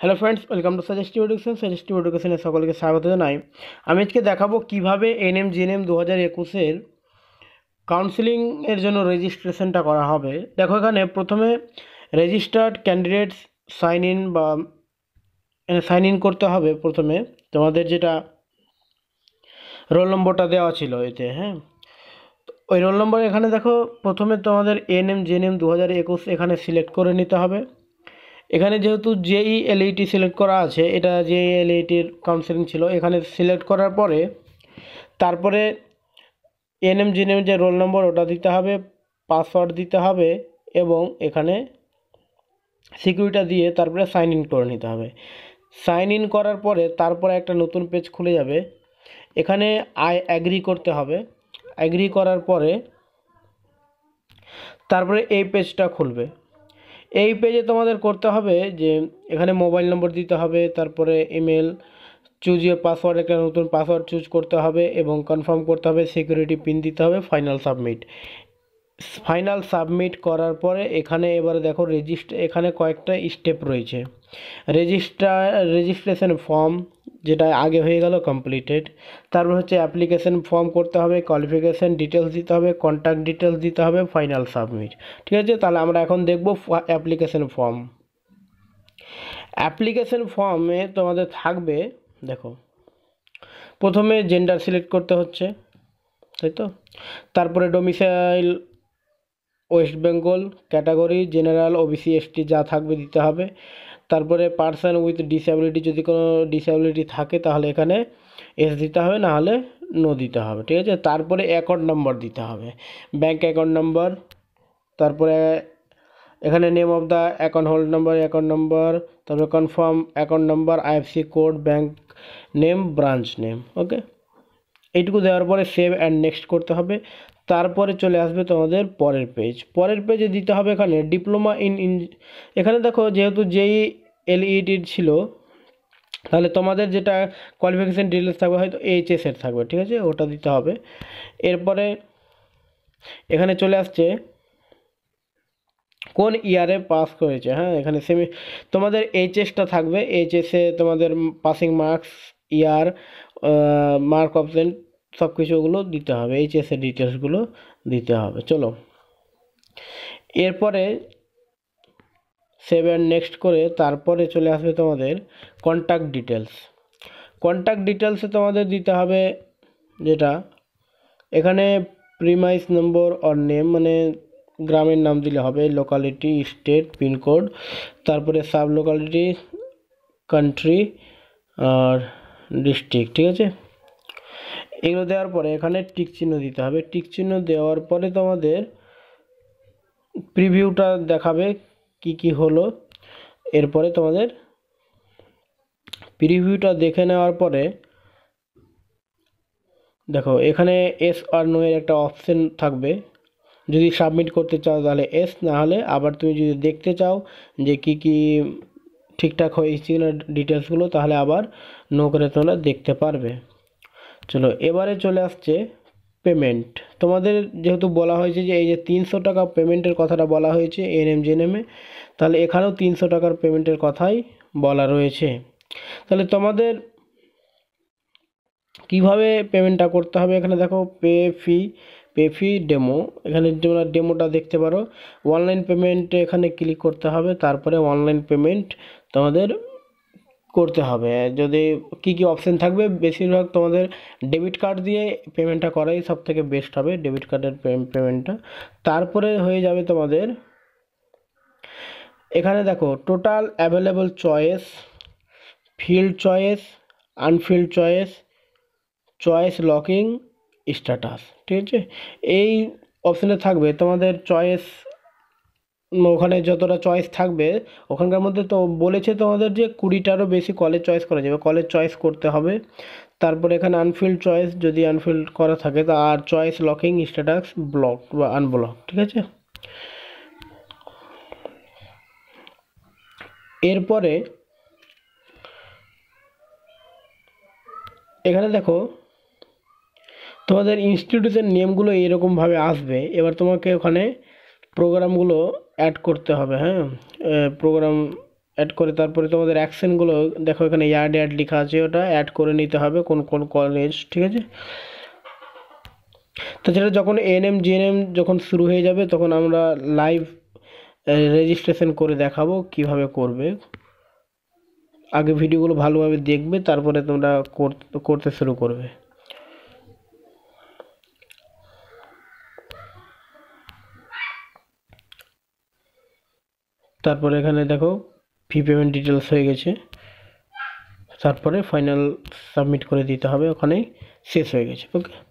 hello friends welcome to suggestive education suggestive এডুকেশনে সকলকে স্বাগত জানাই আমি আজকে দেখাবো কীভাবে এন এম জিএনএম দু হাজার একুশের কাউন্সিলিংয়ের জন্য রেজিস্ট্রেশনটা করা হবে দেখো এখানে প্রথমে রেজিস্টার্ড ক্যান্ডিডেটস সাইন ইন বা সাইন মানে ইন করতে হবে প্রথমে তোমাদের যেটা রোল নম্বরটা দেওয়া ছিল এতে হ্যাঁ ওই রোল নম্বর এখানে দেখো প্রথমে তোমাদের এন এম জিএনএম দু হাজার একুশ এখানে সিলেক্ট করে নিতে হবে এখানে যেহেতু যেই এলইটি সিলেক্ট করা আছে এটা যে এলইটির কাউন্সেলিং ছিল এখানে সিলেক্ট করার পরে তারপরে এনএম জিএনএম যে রোল নম্বর ওটা দিতে হবে পাসওয়ার্ড দিতে হবে এবং এখানে সিকিউরিটা দিয়ে তারপরে সাইন ইন করে নিতে হবে সাইন ইন করার পরে তারপরে একটা নতুন পেজ খুলে যাবে এখানে আই অ্যাগ্রি করতে হবে অ্যাগ্রি করার পরে তারপরে এই পেজটা খুলবে এই পেজে তোমাদের করতে হবে যে এখানে মোবাইল নম্বর দিতে হবে তারপরে ইমেল চুজ ইয়ে পাসওয়ার্ড একটা নতুন পাসওয়ার্ড চুজ করতে হবে এবং কনফার্ম করতে হবে সিকিউরিটি পিন দিতে হবে ফাইনাল সাবমিট ফাইনাল সাবমিট করার পরে এখানে এবারে দেখো রেজিস্ট এখানে কয়েকটা স্টেপ রয়েছে রেজিস্ট্রা রেজিস্ট্রেশন ফর্ম যেটা আগে হয়ে গেল কমপ্লিটেড তারপর হচ্ছে অ্যাপ্লিকেশান ফর্ম করতে হবে কোয়ালিফিকেশান ডিটেলস দিতে হবে কন্ট্যাক্ট ডিটেলস দিতে হবে ফাইনাল সাবমিট ঠিক আছে তাহলে আমরা এখন দেখব অ্যাপ্লিকেশান ফর্ম অ্যাপ্লিকেশান ফর্মে তোমাদের থাকবে দেখো প্রথমে জেন্ডার সিলেক্ট করতে হচ্ছে তাই তো তারপরে domicile West Bengal category general OBC ST যা থাকবে দিতে হবে তারপরে পার্সন উইথ ডিসঅ্যাবিলিটি যদি কোনো ডিসঅ্যাবিলিটি থাকে তাহলে এখানে এস দিতে হবে না হলে নো দিতে হবে ঠিক আছে তারপরে অ্যাকাউন্ট নম্বর দিতে হবে ব্যাঙ্ক অ্যাকাউন্ট নম্বর তারপরে এখানে name of the account hold number account number তারপরে confirm account number IFC code bank name branch name okay এইটুকু দেওয়ার পরে সেভ অ্যান্ড নেক্সট করতে হবে তারপরে চলে আসবে তোমাদের পরের পেজ পরের পেজে দিতে হবে এখানে ডিপ্লোমা ইন এখানে দেখো যেহেতু যেই এলইডির e e ছিল তাহলে তোমাদের যেটা কোয়ালিফিকেশান ডিটেলস থাকবে হয়তো এইচএসের থাকবে ঠিক আছে ওটা দিতে হবে এরপরে এখানে চলে আসছে কোন ইয়ারে পাস করেছে হ্যাঁ এখানে সেমি তোমাদের এইচএসটা থাকবে এইচএসে তোমাদের passing marks year mark absent সব কিছুগুলো দিতে হবে এইচএসের ডিটেলসগুলো দিতে হবে চলো এরপরে সেভেন নেক্সট করে তারপরে চলে আসবে তোমাদের কন্ট্যাক্ট ডিটেলস কন্ট্যাক্ট ডিটেলসে তোমাদের দিতে হবে যেটা এখানে প্রিমাইস নম্বর অর নেম মানে গ্রামের নাম দিলে হবে লোকালিটি স্টেট পিনকোড তারপরে সাব লোকালিটি কান্ট্রি আর ডিস্ট্রিক্ট ঠিক আছে এগুলো দেওয়ার পরে এখানে টিক চিহ্ন দিতে হবে টিক চিহ্ন দেওয়ার পরে তোমাদের প্রিভিউটা দেখাবে কি কি হলো এরপরে তোমাদের প্রিভিউটা দেখে নেওয়ার পরে দেখো এখানে এস আর নো এর একটা অপশন থাকবে যদি সাবমিট করতে চাও তাহলে এস না হলে আবার তুমি যদি দেখতে চাও যে কি কি ঠিকঠাক হয়েছে না ডিটেলসগুলো তাহলে আবার নো করে তোমরা দেখতে পারবে চলো এবারে চলে আসছে পেমেন্ট তোমাদের যেহেতু বলা হয়েছে যে এই যে তিনশো টাকা পেমেন্টের কথাটা বলা হয়েছে এনএম জেনএমে তাহলে এখানেও তিনশো টাকার পেমেন্টের কথাই বলা রয়েছে তাহলে তোমাদের কিভাবে পেমেন্টটা করতে হবে এখানে দেখো pay fee pay fee demo এখানে তোমরা ডেমোটা দেখতে পারো অনলাইন পেমেন্ট এখানে ক্লিক করতে হবে তারপরে অনলাইন পেমেন্ট তোমাদের করতে হবে যদি কি কি অপশান থাকবে বেশিরভাগ তোমাদের ডেবিট কার্ড দিয়ে পেমেন্টটা করাই সব থেকে বেস্ট হবে ডেবিট কার্ডের পেমেন্টটা তারপরে হয়ে যাবে তোমাদের এখানে দেখো total available choice filled choice unfilled choice choice locking status ঠিক আছে এই অপশানে থাকবে তোমাদের চয়েস ওখানে যতটা চয়েস থাকবে ওখানকার মধ্যে তো বলেছে তোমাদের যে কুড়িটারও বেশি কলেজ চয়েস করা যাবে কলেজ চয়েস করতে হবে তারপরে এখানে আনফিল্ড চয়েস যদি আনফিল্ড করা থাকে তা আর চয়েস লকিং স্ট্যাটাস ব্লক বা আনব্লক ঠিক আছে এরপরে এখানে দেখো তোমাদের ইনস্টিটিউটের নেমগুলো এরকমভাবে আসবে এবার তোমাকে ওখানে প্রোগ্রামগুলো অ্যাড করতে হবে হ্যাঁ প্রোগ্রাম অ্যাড করে তারপরে তোমাদের অ্যাকশনগুলো দেখো এখানে ইয়ার্ড অ্যাড লেখা আছে ওটা অ্যাড করে নিতে হবে কোন কোন কলেজ ঠিক আছে তাছাড়া যখন এনএম জিএনএম যখন শুরু হয়ে যাবে তখন আমরা লাইভ রেজিস্ট্রেশন করে দেখাবো কিভাবে করবে আগে ভিডিওগুলো ভালোভাবে দেখবে তারপরে তোমরা করতে শুরু করবে তারপরে এখানে দেখো ফি পেমেন্ট ডিটেলস হয়ে গেছে তারপরে ফাইনাল সাবমিট করে দিতে হবে ওখানেই শেষ হয়ে গেছে ওকে